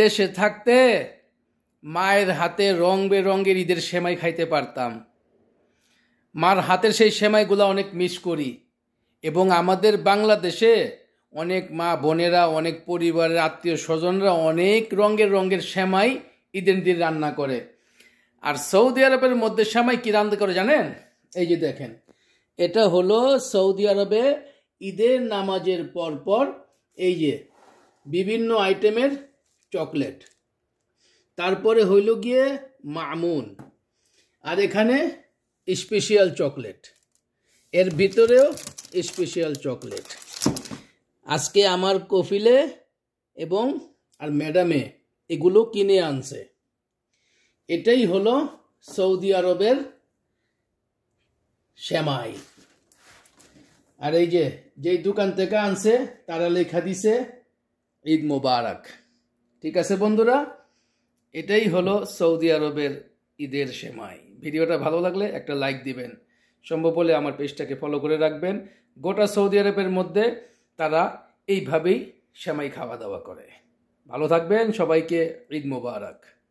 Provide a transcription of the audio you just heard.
দেশে থাকতে মায়ের হাতে রং বেরঙের ঈদের সেমাই খাইতে পারতাম মার হাতের সেই সেমাইগুলো অনেক মিস করি এবং আমাদের বাংলাদেশে অনেক মা বোনেরা অনেক পরিবারের আত্মীয় স্বজনরা অনেক রঙের রঙের সেমাই ঈদের দিন রান্না করে আর সৌদি আরবের মধ্যে সেমাই কী রান্না করে জানেন এই যে দেখেন এটা হলো সৌদি আরবে ঈদের নামাজের পরপর এই যে বিভিন্ন আইটেমের চকলেট তারপরে হইল গিয়ে মামুন আর এখানে স্পেশিয়াল চকলেট এর ভিতরেও স্পেশিয়াল চকলেট আজকে আমার কফিলে এবং আর ম্যাডামে এগুলো কিনে আনছে এটাই হলো সৌদি আরবের শ্যামাই আর এই যে যেই দোকান থেকে আনছে তারা লেখা দিছে ঈদ মোবারক ঠিক আছে বন্ধুরা এটাই হলো সৌদি আরবের ঈদের সেমাই ভিডিওটা ভালো লাগলে একটা লাইক দিবেন সম্ভব হলে আমার পেজটাকে ফলো করে রাখবেন গোটা সৌদি আরবের মধ্যে তারা এইভাবেই সেমাই খাওয়া দাওয়া করে ভালো থাকবেন সবাইকে ঈদ মোবারক